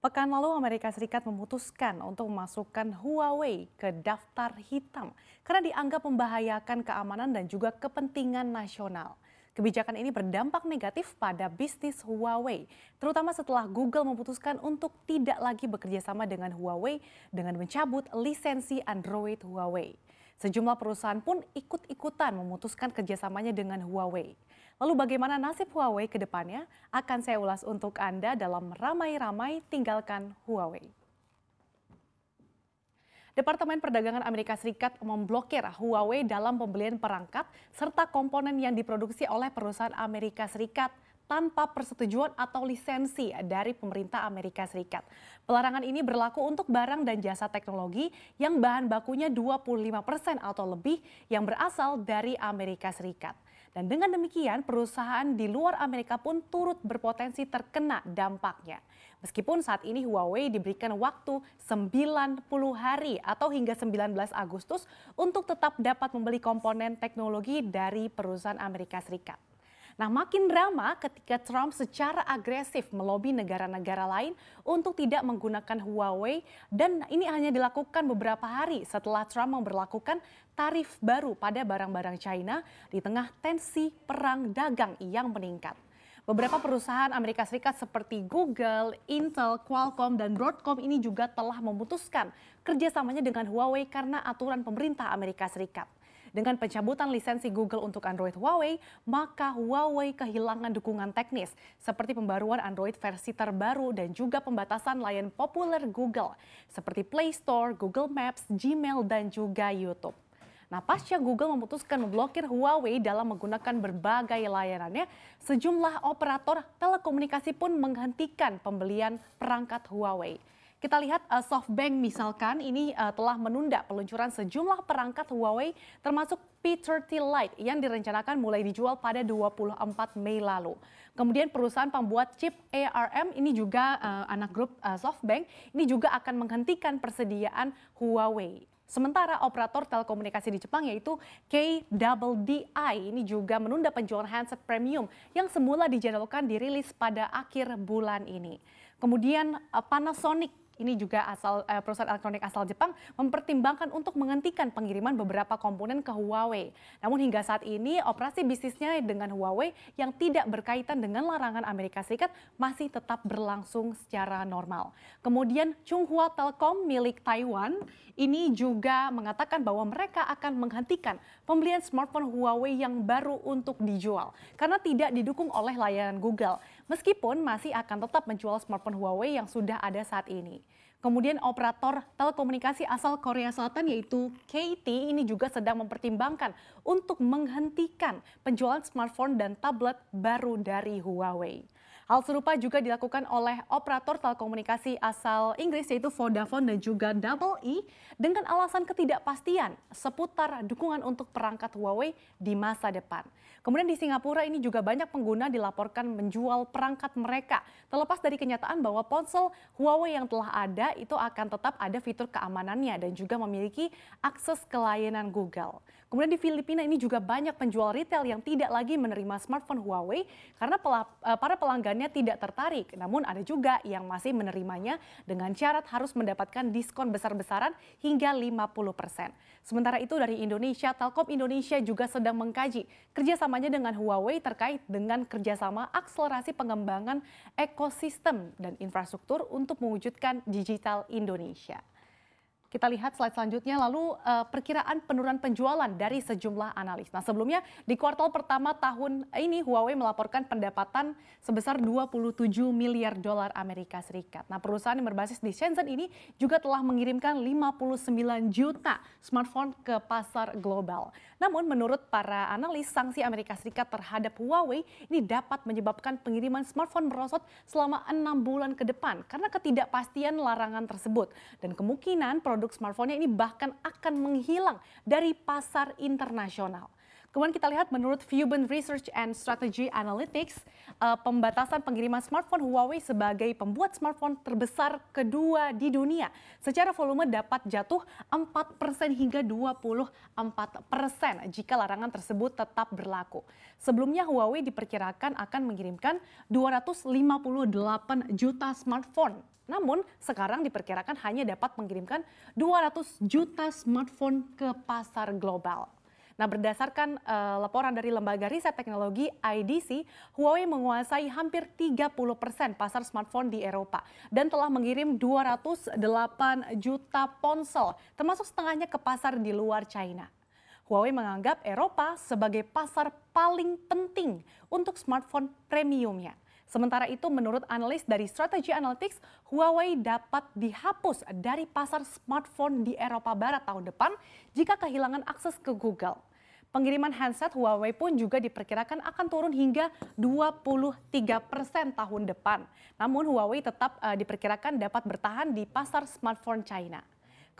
Pekan lalu Amerika Serikat memutuskan untuk memasukkan Huawei ke daftar hitam karena dianggap membahayakan keamanan dan juga kepentingan nasional. Kebijakan ini berdampak negatif pada bisnis Huawei, terutama setelah Google memutuskan untuk tidak lagi bekerja sama dengan Huawei dengan mencabut lisensi Android Huawei. Sejumlah perusahaan pun ikut-ikutan memutuskan kerjasamanya dengan Huawei. Lalu bagaimana nasib Huawei ke depannya? Akan saya ulas untuk Anda dalam Ramai-Ramai Tinggalkan Huawei. Departemen Perdagangan Amerika Serikat memblokir Huawei dalam pembelian perangkat serta komponen yang diproduksi oleh perusahaan Amerika Serikat tanpa persetujuan atau lisensi dari pemerintah Amerika Serikat. Pelarangan ini berlaku untuk barang dan jasa teknologi yang bahan bakunya 25% atau lebih yang berasal dari Amerika Serikat. Dan dengan demikian perusahaan di luar Amerika pun turut berpotensi terkena dampaknya. Meskipun saat ini Huawei diberikan waktu 90 hari atau hingga 19 Agustus untuk tetap dapat membeli komponen teknologi dari perusahaan Amerika Serikat. Nah, makin drama ketika Trump secara agresif melobi negara-negara lain untuk tidak menggunakan Huawei dan ini hanya dilakukan beberapa hari setelah Trump memperlakukan tarif baru pada barang-barang China di tengah tensi perang dagang yang meningkat. Beberapa perusahaan Amerika Serikat seperti Google, Intel, Qualcomm, dan Broadcom ini juga telah memutuskan kerjasamanya dengan Huawei karena aturan pemerintah Amerika Serikat. Dengan pencabutan lisensi Google untuk Android Huawei, maka Huawei kehilangan dukungan teknis seperti pembaruan Android versi terbaru dan juga pembatasan layan populer Google seperti Play Store, Google Maps, Gmail, dan juga YouTube. Nah, pasca Google memutuskan memblokir Huawei dalam menggunakan berbagai layanannya, sejumlah operator telekomunikasi pun menghentikan pembelian perangkat Huawei. Kita lihat uh, SoftBank misalkan ini uh, telah menunda peluncuran sejumlah perangkat Huawei termasuk P30 Lite yang direncanakan mulai dijual pada 24 Mei lalu. Kemudian perusahaan pembuat chip ARM ini juga uh, anak grup uh, SoftBank ini juga akan menghentikan persediaan Huawei. Sementara operator telekomunikasi di Jepang yaitu KDDI ini juga menunda penjualan handset premium yang semula dijadwalkan dirilis pada akhir bulan ini. Kemudian Panasonic ini juga asal eh, perusahaan elektronik asal Jepang mempertimbangkan untuk menghentikan pengiriman beberapa komponen ke Huawei. Namun hingga saat ini operasi bisnisnya dengan Huawei yang tidak berkaitan dengan larangan Amerika Serikat masih tetap berlangsung secara normal. Kemudian Chunghwa Telkom milik Taiwan ini juga mengatakan bahwa mereka akan menghentikan pembelian smartphone Huawei yang baru untuk dijual karena tidak didukung oleh layanan Google. Meskipun masih akan tetap menjual smartphone Huawei yang sudah ada saat ini. Kemudian operator telekomunikasi asal Korea Selatan yaitu KT ini juga sedang mempertimbangkan untuk menghentikan penjualan smartphone dan tablet baru dari Huawei. Hal serupa juga dilakukan oleh operator telekomunikasi asal Inggris yaitu Vodafone dan juga Double E dengan alasan ketidakpastian seputar dukungan untuk perangkat Huawei di masa depan. Kemudian di Singapura ini juga banyak pengguna dilaporkan menjual perangkat mereka terlepas dari kenyataan bahwa ponsel Huawei yang telah ada itu akan tetap ada fitur keamanannya dan juga memiliki akses ke layanan Google. Kemudian di Filipina ini juga banyak penjual retail yang tidak lagi menerima smartphone Huawei karena eh, para pelanggan lainnya tidak tertarik. Namun ada juga yang masih menerimanya dengan syarat harus mendapatkan diskon besar-besaran hingga 50 persen. Sementara itu dari Indonesia, Telkom Indonesia juga sedang mengkaji kerjasamanya dengan Huawei terkait dengan kerjasama akselerasi pengembangan ekosistem dan infrastruktur untuk mewujudkan digital Indonesia. Kita lihat slide selanjutnya lalu uh, perkiraan penurunan penjualan dari sejumlah analis. Nah, sebelumnya di kuartal pertama tahun ini Huawei melaporkan pendapatan sebesar 27 miliar dolar Amerika Serikat. Nah, perusahaan yang berbasis di Shenzhen ini juga telah mengirimkan 59 juta smartphone ke pasar global. Namun menurut para analis, sanksi Amerika Serikat terhadap Huawei ini dapat menyebabkan pengiriman smartphone merosot selama enam bulan ke depan karena ketidakpastian larangan tersebut dan kemungkinan produk produk smartphone-nya ini bahkan akan menghilang dari pasar internasional. Kemudian kita lihat menurut Fuben Research and Strategy Analytics, uh, pembatasan pengiriman smartphone Huawei sebagai pembuat smartphone terbesar kedua di dunia. Secara volume dapat jatuh 4% hingga 24% jika larangan tersebut tetap berlaku. Sebelumnya Huawei diperkirakan akan mengirimkan 258 juta smartphone namun sekarang diperkirakan hanya dapat mengirimkan 200 juta smartphone ke pasar global. Nah, berdasarkan uh, laporan dari Lembaga Riset Teknologi IDC, Huawei menguasai hampir 30 persen pasar smartphone di Eropa dan telah mengirim 208 juta ponsel, termasuk setengahnya ke pasar di luar China. Huawei menganggap Eropa sebagai pasar paling penting untuk smartphone premiumnya. Sementara itu menurut analis dari Strategy Analytics, Huawei dapat dihapus dari pasar smartphone di Eropa Barat tahun depan jika kehilangan akses ke Google. Pengiriman handset Huawei pun juga diperkirakan akan turun hingga 23 persen tahun depan. Namun Huawei tetap eh, diperkirakan dapat bertahan di pasar smartphone China.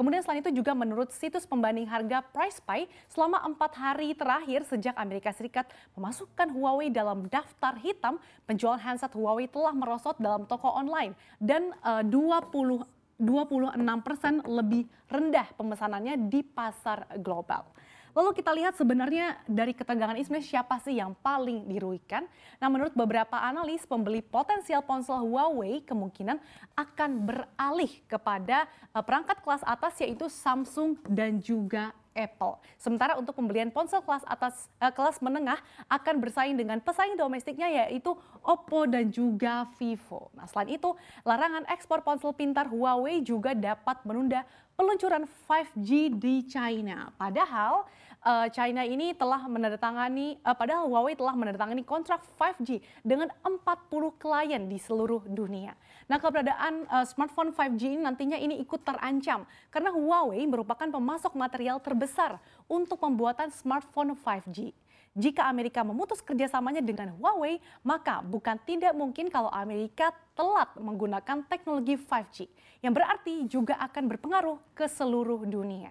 Kemudian selain itu juga menurut situs pembanding harga PricePie, selama empat hari terakhir sejak Amerika Serikat memasukkan Huawei dalam daftar hitam, penjualan handset Huawei telah merosot dalam toko online dan uh, 20 26 persen lebih rendah pemesanannya di pasar global. Lalu kita lihat sebenarnya dari ketegangan ini siapa sih yang paling dirugikan? Nah menurut beberapa analis pembeli potensial ponsel Huawei kemungkinan akan beralih kepada eh, perangkat kelas atas yaitu Samsung dan juga Apple. Sementara untuk pembelian ponsel kelas atas eh, kelas menengah akan bersaing dengan pesaing domestiknya yaitu Oppo dan juga Vivo. Nah, selain itu, larangan ekspor ponsel pintar Huawei juga dapat menunda peluncuran 5G di China. Padahal uh, China ini telah menandatangani, uh, padahal Huawei telah menandatangani kontrak 5G dengan 40 klien di seluruh dunia. Nah keberadaan uh, smartphone 5G ini nantinya ini ikut terancam karena Huawei merupakan pemasok material terbesar untuk pembuatan smartphone 5G. Jika Amerika memutus kerjasamanya dengan Huawei, maka bukan tidak mungkin kalau Amerika telat menggunakan teknologi 5G, yang berarti juga akan berpengaruh ke seluruh dunia.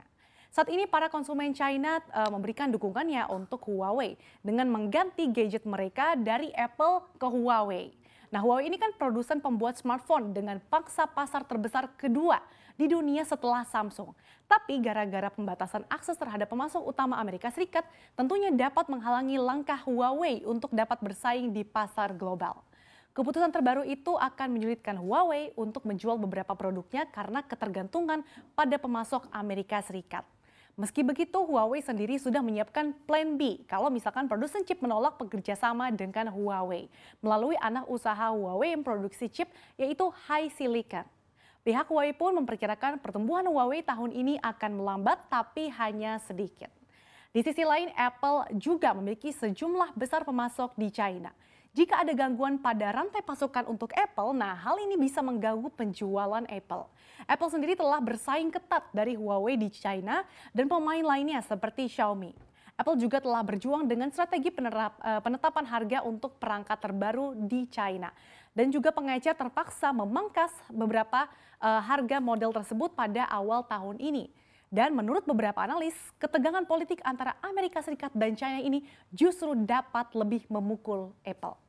Saat ini para konsumen China uh, memberikan dukungannya untuk Huawei dengan mengganti gadget mereka dari Apple ke Huawei. Nah, Huawei ini kan produsen pembuat smartphone dengan pangsa pasar terbesar kedua di dunia setelah Samsung. Tapi gara-gara pembatasan akses terhadap pemasok utama Amerika Serikat, tentunya dapat menghalangi langkah Huawei untuk dapat bersaing di pasar global. Keputusan terbaru itu akan menyulitkan Huawei untuk menjual beberapa produknya karena ketergantungan pada pemasok Amerika Serikat. Meski begitu, Huawei sendiri sudah menyiapkan plan B kalau misalkan produsen chip menolak sama dengan Huawei melalui anak usaha Huawei yang produksi chip yaitu High Silicon. Pihak Huawei pun memperkirakan pertumbuhan Huawei tahun ini akan melambat tapi hanya sedikit. Di sisi lain, Apple juga memiliki sejumlah besar pemasok di China. Jika ada gangguan pada rantai pasokan untuk Apple, nah hal ini bisa mengganggu penjualan Apple. Apple sendiri telah bersaing ketat dari Huawei di China dan pemain lainnya seperti Xiaomi. Apple juga telah berjuang dengan strategi penerap, eh, penetapan harga untuk perangkat terbaru di China. Dan juga pengecer terpaksa memangkas beberapa uh, harga model tersebut pada awal tahun ini. Dan menurut beberapa analis, ketegangan politik antara Amerika Serikat dan China ini justru dapat lebih memukul Apple.